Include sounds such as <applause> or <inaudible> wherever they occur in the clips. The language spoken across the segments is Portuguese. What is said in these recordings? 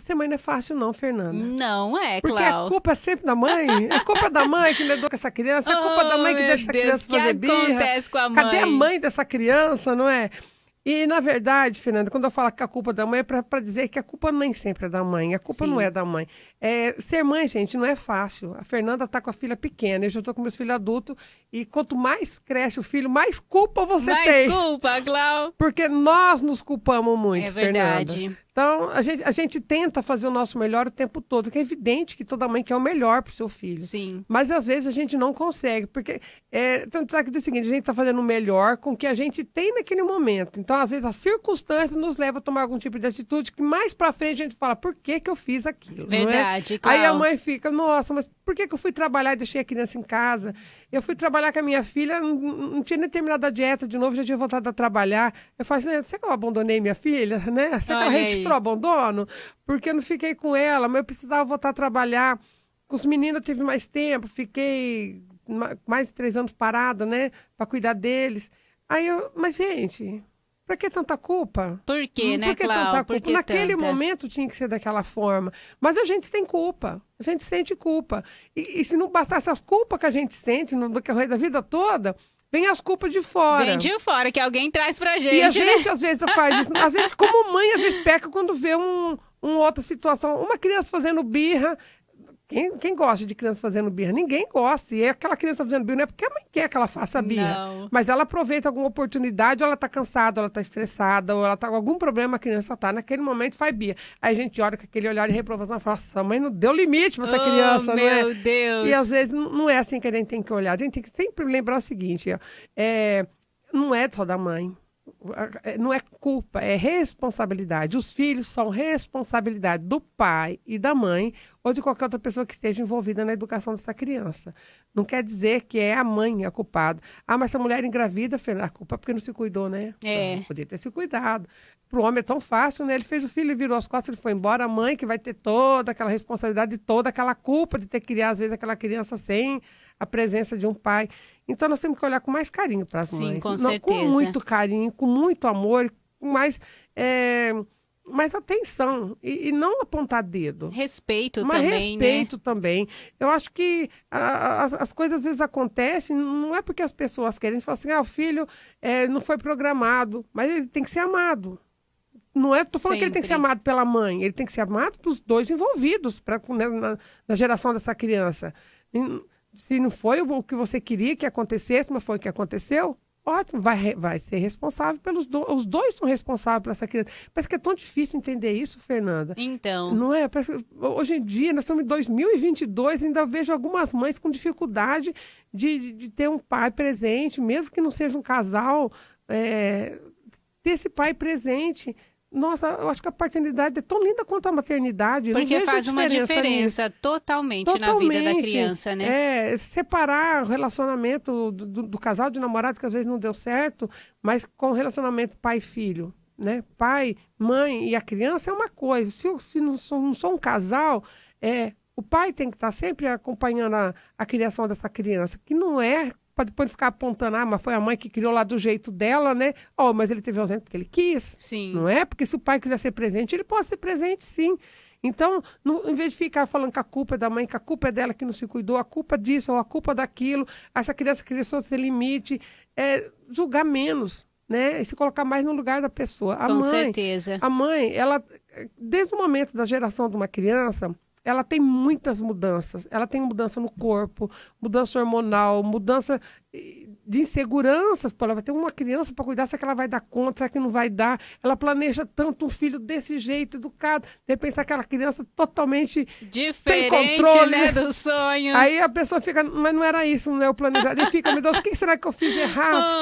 ser mãe não é fácil, não, Fernanda. Não é, claro. Porque a é culpa é sempre da mãe. É culpa da mãe que não educa essa criança. É culpa oh, da mãe que deixa essa Deus, criança fazer birra. O que acontece com a mãe? Cadê a mãe dessa criança, não é? E, na verdade, Fernanda, quando eu falo que a culpa da mãe é para dizer que a culpa nem sempre é da mãe, a culpa Sim. não é da mãe. É, ser mãe, gente, não é fácil. A Fernanda tá com a filha pequena, eu já tô com meus filhos adultos, e quanto mais cresce o filho, mais culpa você mais tem. Mais culpa, Glau. Porque nós nos culpamos muito, É verdade. Fernanda. Então, a gente, a gente tenta fazer o nosso melhor o tempo todo, que é evidente que toda mãe quer o melhor para o seu filho. Sim. Mas às vezes a gente não consegue, porque é, tanto é que é o seguinte, a gente está fazendo o melhor com o que a gente tem naquele momento. Então, às vezes, a circunstância nos leva a tomar algum tipo de atitude que mais para frente a gente fala, por que, que eu fiz aquilo? É? Verdade, é? claro. Aí a mãe fica, nossa, mas por que, que eu fui trabalhar e deixei a criança em casa? Eu fui trabalhar com a minha filha, não, não tinha nem terminado a dieta de novo, já tinha voltado a trabalhar. Eu falo assim, será que eu abandonei minha filha, né? Será que eu mostrou abandono porque eu não fiquei com ela, mas eu precisava voltar a trabalhar. Com os meninos eu tive mais tempo, fiquei mais de três anos parado, né? Para cuidar deles. Aí eu, mas gente, para que tanta culpa? Por que, hum, né, Por que Clau? tanta culpa? Que Naquele tanta? momento tinha que ser daquela forma. Mas a gente tem culpa. A gente sente culpa. E, e se não bastasse as culpas que a gente sente no decorrer da vida toda, Vem as culpas de fora. Vem de fora, que alguém traz pra gente. E a gente, às vezes, faz isso. A <laughs> gente, como mãe, às vezes peca quando vê um, uma outra situação. Uma criança fazendo birra quem, quem, gosta de criança fazendo birra? Ninguém gosta. E é aquela criança fazendo birra não é porque a mãe quer que ela faça birra. Não. Mas ela aproveita alguma oportunidade, ou ela tá cansada, ou ela tá estressada, ou ela tá com algum problema, a criança tá. Naquele momento faz birra. Aí a gente olha com aquele olhar de reprovação e fala: nossa, mãe não deu limite pra essa oh, criança, é? meu não Meu é? Deus! E às vezes não é assim que a gente tem que olhar. A gente tem que sempre lembrar o seguinte: é, não é só da mãe não é culpa, é responsabilidade. Os filhos são responsabilidade do pai e da mãe ou de qualquer outra pessoa que esteja envolvida na educação dessa criança. Não quer dizer que é a mãe é a culpada. Ah, mas essa mulher engravida, a culpa é porque não se cuidou, né? É. Não, ah, podia ter se cuidado. Para o homem é tão fácil, né? Ele fez o filho, ele virou as costas, ele foi embora. A mãe que vai ter toda aquela responsabilidade, toda aquela culpa de ter criado, às vezes, aquela criança sem a presença de um pai. Então nós temos que olhar com mais carinho para as mães. Sim, com Não, Com muito carinho, com muito amor, com mais... É atenção e, e, não apontar dedo. Respeito mas também. Né? Respeito né? também. Eu acho que a, a, as coisas às vezes acontecem, não é porque as pessoas querem. falar assim, ah, o filho é, não foi programado, mas ele tem que ser amado. Não é tô falando Sempre. que ele tem que ser amado pela mãe, ele tem que ser amado pelos dois envolvidos pra, né, na, na geração dessa criança. E, se não foi o que você queria que acontecesse, mas foi o que aconteceu, ótimo, vai, vai ser responsável pelos dois os dois são responsáveis por essa criança. Parece que é tão difícil entender isso, Fernanda. Então. Não é? Parece, hoje em dia, nós estamos em 2022, ainda vejo algumas mães com dificuldade de, de ter um pai presente, mesmo que não seja um casal, é, ter esse pai presente nossa, eu acho que a paternidade é tão linda quanto a maternidade. Porque faz diferença uma diferença totalmente, totalmente, na vida da criança, né? É, separar o relacionamento do, do, do, casal de namorados, que às vezes não deu certo, mas com o relacionamento pai-filho, né? Pai, mãe e a criança é uma coisa. Se, eu, se não, sou, não sou um casal, é, o pai tem que estar tá sempre acompanhando a, a criação dessa criança, que não é para depois ficar apontando, ah, mas foi a mãe que criou lá do jeito dela, né? Oh, mas ele teve ausente porque ele quis. Sim. Não é? Porque se o pai quiser ser presente, ele pode ser presente, sim. Então, no, em vez de ficar falando que a culpa é da mãe, que a culpa é dela que não se cuidou, a culpa é disso ou a culpa é daquilo, essa criança criou sem limite, é, julgar menos, né? E se colocar mais no lugar da pessoa. A Com mãe, certeza. A mãe, ela, desde o momento da geração de uma criança, ela tem muitas mudanças. Ela tem mudança no corpo, mudança hormonal, mudança eh, de inseguranças. Pô, ela vai ter uma criança para cuidar, será que ela vai dar conta, será que não vai dar? Ela planeja tanto um filho desse jeito, educado, de pensar aquela criança totalmente Diferente, sem controle. Né, do sonho. Aí a pessoa fica, mas não era isso, não é o planejado. E fica, meu Deus, o que será que eu fiz errado? <laughs>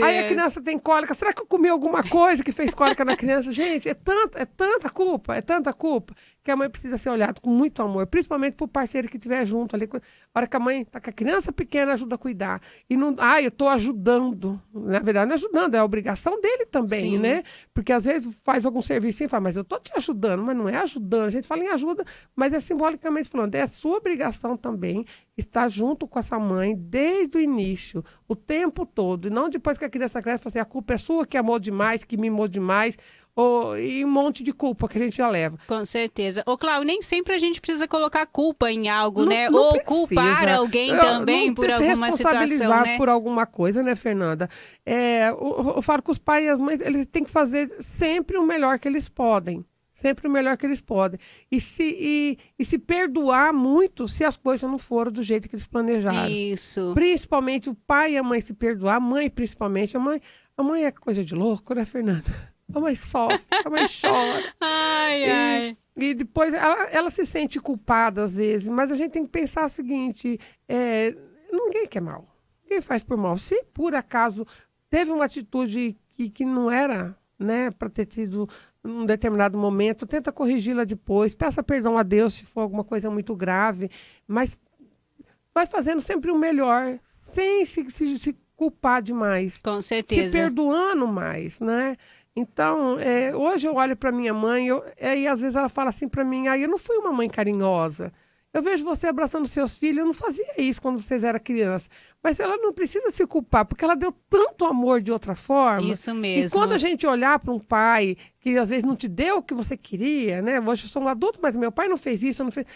Oh, Aí a criança tem cólica, será que eu comi alguma coisa que fez cólica na criança? Gente, é, tanta é tanta culpa, é tanta culpa que a mãe precisa ser olhada com muito amor, principalmente pro parceiro que estiver junto ali. A hora que a mãe tá com a criança pequena, ajuda a cuidar. E não, ah, eu tô ajudando. Na verdade, não é ajudando, é a obrigação dele também, Sim. né? Porque às vezes faz algum serviço e fala, mas eu tô te ajudando, mas não é ajudando. A gente fala em ajuda, mas é simbolicamente falando, é a sua obrigação também estar junto com essa mãe desde o início, o tempo todo, e não depois que a criança cresce, fazer assim, a culpa é sua que amou demais, que mimou demais, ou, e um monte de culpa que a gente já leva. Com certeza. Ô, Cláudio, nem sempre a gente precisa colocar culpa em algo, não, né? Não ou precisa. culpar alguém eu, também por alguma situação, né? por alguma coisa, né, Fernanda? É, eu, eu falo que os pais e as mães, eles têm que fazer sempre o melhor que eles podem sempre o melhor que eles podem. E se, e, e, se perdoar muito se as coisas não foram do jeito que eles planejaram. Isso. Principalmente o pai e a mãe se perdoar, a mãe principalmente. A mãe, a mãe é coisa de louco, né, Fernanda? a mãe sofre, a mãe <laughs> chora. Ai, e, ai. E depois ela, ela se sente culpada às vezes, mas a gente tem que pensar o seguinte: é, ninguém quer mal. Ninguém faz por mal. Se por acaso teve uma atitude que, que não era né, para ter tido um determinado momento, tenta corrigi-la depois, peça perdão a Deus se for alguma coisa muito grave, mas vai fazendo sempre o melhor, sem se, se, se culpar demais. Com certeza. Se perdoando mais, né? Então, é, hoje eu olho para minha mãe eu, é, e às vezes ela fala assim para mim: ah, eu não fui uma mãe carinhosa. Eu vejo você abraçando seus filhos, eu não fazia isso quando vocês eram crianças. Mas ela não precisa se culpar, porque ela deu tanto amor de outra forma. Isso mesmo. E quando a gente olhar para um pai que às vezes não te deu o que você queria, né? Hoje eu sou um adulto, mas meu pai não fez isso, não fez.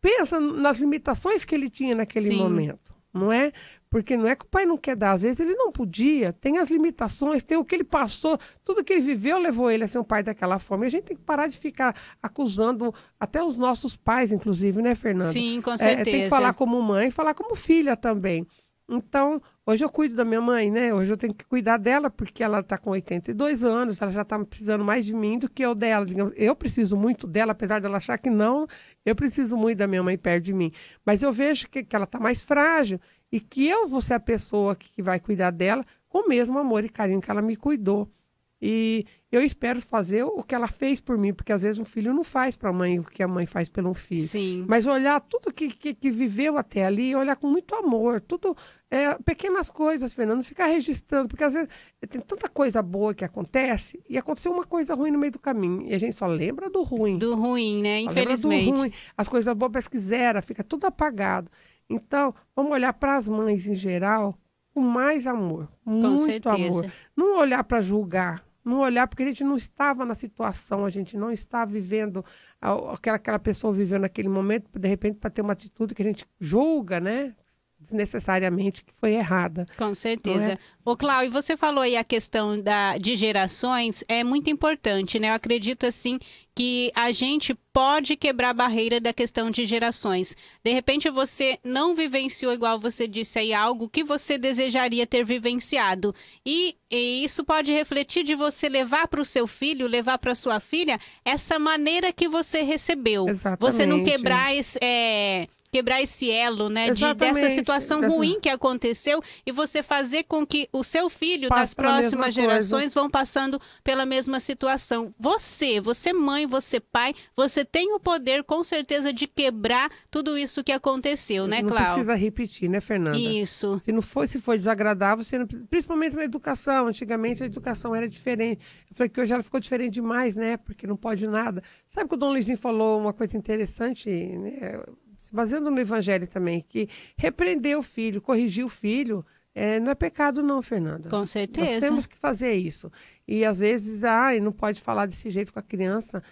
Pensa nas limitações que ele tinha naquele Sim. momento, não é? Porque não é que o pai não quer dar, às vezes ele não podia, tem as limitações, tem o que ele passou, tudo que ele viveu levou ele a ser um pai daquela forma. E a gente tem que parar de ficar acusando até os nossos pais, inclusive, né, Fernanda? Sim, com certeza. É, é, tem que falar como mãe, falar como filha também. Então, hoje eu cuido da minha mãe, né? Hoje eu tenho que cuidar dela, porque ela está com 82 anos, ela já está precisando mais de mim do que eu dela. Digamos. Eu preciso muito dela, apesar dela achar que não, eu preciso muito da minha mãe perto de mim. Mas eu vejo que, que ela está mais frágil e que eu vou ser a pessoa que vai cuidar dela com o mesmo amor e carinho que ela me cuidou. E eu espero fazer o que ela fez por mim, porque às vezes um filho não faz para a mãe o que a mãe faz pelo filho. Sim. Mas olhar tudo que, que, que viveu até ali, olhar com muito amor, tudo é, pequenas coisas, Fernando, ficar registrando, porque às vezes eh, tem tanta coisa boa que acontece e aconteceu uma coisa ruim no meio do caminho e a gente só lembra do ruim. Do ruim, né? Só Infelizmente. Ruim. As coisas boas parece que zera, fica tudo apagado. Então, vamos olhar para as mães em geral com mais amor, com muito certeza. amor. Não olhar para julgar não olhar, porque a gente não estava na situação, a gente não está vivendo aquela, aquela pessoa vivendo naquele momento, de repente, para ter uma atitude que a gente julga, né? desnecessariamente que foi errada. Com é? certeza. É? Cláudio, você falou aí a questão da, de gerações, é muito importante, né? Eu acredito, assim, que a gente pode quebrar a barreira da questão de gerações. De repente, você não vivenciou, igual você disse aí, algo que você desejaria ter vivenciado. E, e isso pode refletir de você levar para o seu filho, levar para sua filha, essa maneira que você recebeu. Exatamente. Você não quebrar... Esse, é quebrar esse elo, né, de, dessa situação dessa... ruim que aconteceu e você fazer com que o seu filho Passa das próximas gerações coisa. vão passando pela mesma situação. Você, você mãe, você pai, você tem o poder com certeza de quebrar tudo isso que aconteceu, né, Cláudio? Não precisa repetir, né, Fernanda? Isso. Se não foi, se foi desagradável, não... principalmente na educação. Antigamente a educação era diferente. Eu falei que hoje ela ficou diferente demais, né? Porque não pode nada. Sabe que o Dom Luizinho falou uma coisa interessante, né? se baseando no Evangelho também, que repreender o filho, corrigir o filho, é, não é pecado não, Fernanda. Com certeza. Nós temos que fazer isso. E às vezes, ah, não pode falar desse jeito com a criança.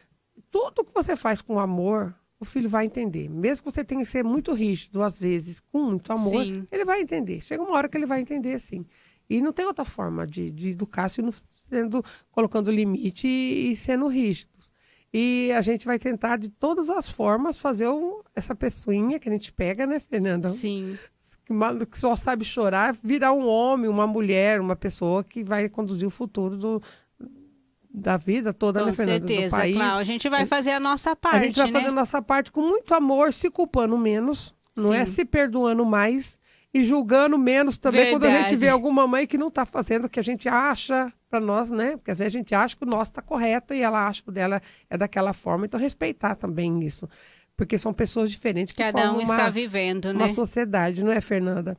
Tudo que você faz com amor, o filho vai entender. Mesmo que você tenha que ser muito rígido, às vezes, com muito amor, sim. ele vai entender. Chega uma hora que ele vai entender, sim. E não tem outra forma de, de educar se não sendo, colocando limite e, e sendo rígido. E a gente vai tentar de todas as formas fazer essa pessoinha que a gente pega, né, Fernanda? Sim. Que só sabe chorar, virar um homem, uma mulher, uma pessoa que vai conduzir o futuro do, da vida toda, né, com né, Fernanda? Com certeza, país. claro. A gente vai é, fazer a nossa parte, A gente vai né? fazer a nossa parte com muito amor, se culpando menos, não é? Se perdoando mais e julgando menos também Verdade. quando a gente vê alguma mãe que não está fazendo o que a gente acha para nós, né? Porque às vezes a gente acha que o nosso está correto e ela acha que o dela é daquela forma. Então, respeitar também isso. Porque são pessoas diferentes que Cada um uma, está vivendo, né? Uma sociedade, não é, Fernanda?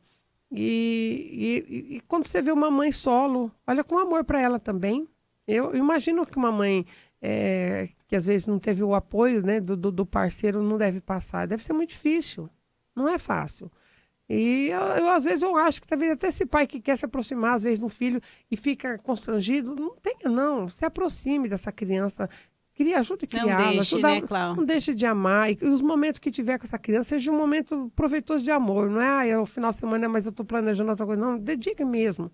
E, e, e quando você vê uma mãe solo, olha com amor para ela também. Eu imagino que uma mãe é, que às vezes não teve o apoio né, do, do, do parceiro não deve passar. Deve ser muito difícil. Não é fácil. E eu, eu, às vezes eu acho que talvez até esse pai que quer se aproximar às vezes do filho e fica constrangido, não tenha não, se aproxime dessa criança, queria ajuda a criá não deixe, ajuda, né, Cláudio? não deixe de amar e, os momentos que tiver com essa criança seja um momento proveitoso de amor, não é? Ah, é o final de semana, mas eu estou planejando outra coisa, não, dedique mesmo.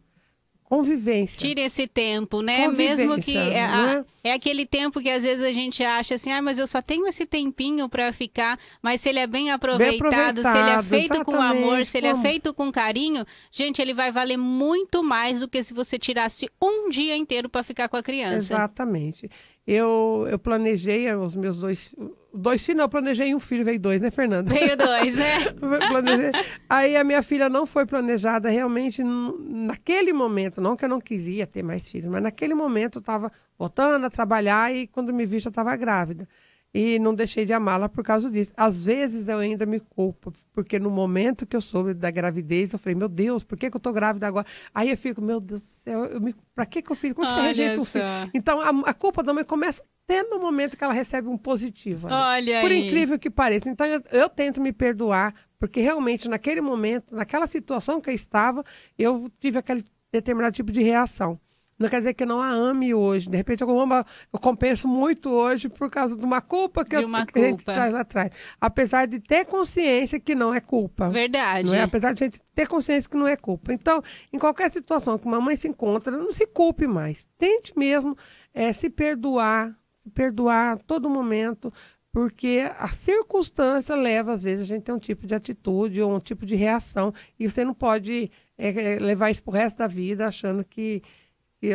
Convivência. Tire esse tempo, né? Mesmo que é, a, né? é, aquele tempo que às vezes a gente acha assim, ah, mas eu só tenho esse tempinho para ficar, mas se ele é bem aproveitado, bem aproveitado se ele é feito com amor, se ele é como? é feito com carinho, gente, ele vai valer muito mais do que se você tirasse um dia inteiro para ficar com a criança. Exatamente. Eu, eu planejei eh, os meus dois Dois filhos, não, planejei um filho, veio dois, né, Fernanda? Veio dois, é. <laughs> Aí a minha filha não foi planejada, realmente, naquele momento, não que eu não queria ter mais filhos, mas naquele momento eu estava voltando a trabalhar e quando me vi já estava grávida. E não deixei de amá-la por causa disso. Às vezes eu ainda me culpo, porque no momento que eu soube da gravidez, eu falei, meu Deus, por que, que eu tô grávida agora? Aí eu fico, meu Deus do céu, eu me... pra que, que eu fiz? Como que você rejeita o filho? Então a, a culpa da mãe começa até no momento que ela recebe um positivo. Né? Olha Por aí. incrível que pareça. Então, eu, eu, tento me perdoar, porque realmente, naquele momento, naquela situação que eu estava, eu tive aquele determinado tipo de reação. Não quer dizer que eu não a ame hoje. De repente, eu, eu compenso muito hoje por causa de uma culpa que, uma eu, que culpa. traz lá atrás. Apesar de ter consciência que não é culpa. Verdade. Não é? Apesar de a gente ter consciência que não é culpa. Então, em qualquer situação que uma mãe se encontra, não se culpe mais. Tente mesmo é, se perdoar, perdoar a todo momento, porque a circunstância leva, às vezes, a gente ter um tipo de atitude ou um tipo de reação, e você não pode é, é levar isso para o resto da vida achando que,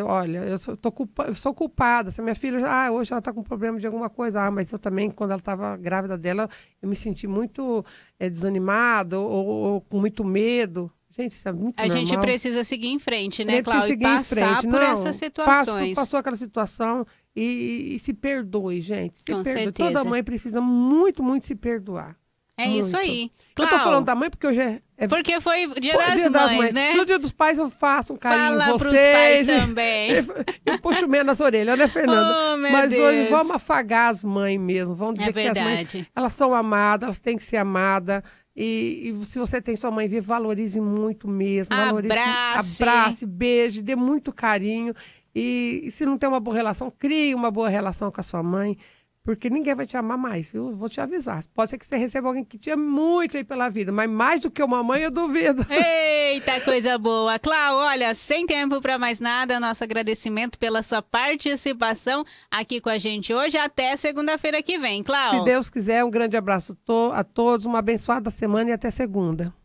olha, eu sou, culpa, eu sou culpada. Se minha filha, ah, hoje ela está com problema de alguma coisa, ah, mas eu também, quando ela estava grávida dela, eu me senti muito é, desanimada ou, ou com muito medo. Gente, isso é muito A normal. gente precisa seguir em frente, né, Cláudia? Passar em frente. por Não, essas situações. Passo, passou aquela situação, e, e se perdoe, gente. Se Com perdoe. certeza. Toda mãe precisa muito, muito se perdoar. É muito. isso aí. Então, eu tô falando da mãe porque hoje é. é porque foi dia, das, dia das mães, né? No dia dos pais eu faço um carinho Fala vocês. pros pais também. <laughs> Eu, puxo meio nas orelhas, né, Fernanda? Oh, Mas Deus. hoje vamos afagar as mães mesmo. Vamos dizer é que as mães, elas são amadas, elas têm que ser amadas. E, e, se você tem sua mãe valorize muito mesmo. Valorize, abrace. abrace, beije, dê muito carinho. E, e, se não tem uma boa relação, crie uma boa relação com a sua mãe, porque ninguém vai te amar mais. Eu vou te avisar. Pode ser que você receba alguém que te ame muito aí pela vida, mas mais do que uma mãe, eu duvido. <laughs> Eita, coisa boa. Clau, olha, sem tempo para mais nada, nosso agradecimento pela sua participação aqui com a gente hoje. Até segunda-feira que vem, Clau. Se Deus quiser, um grande abraço a todos, uma abençoada semana e até segunda.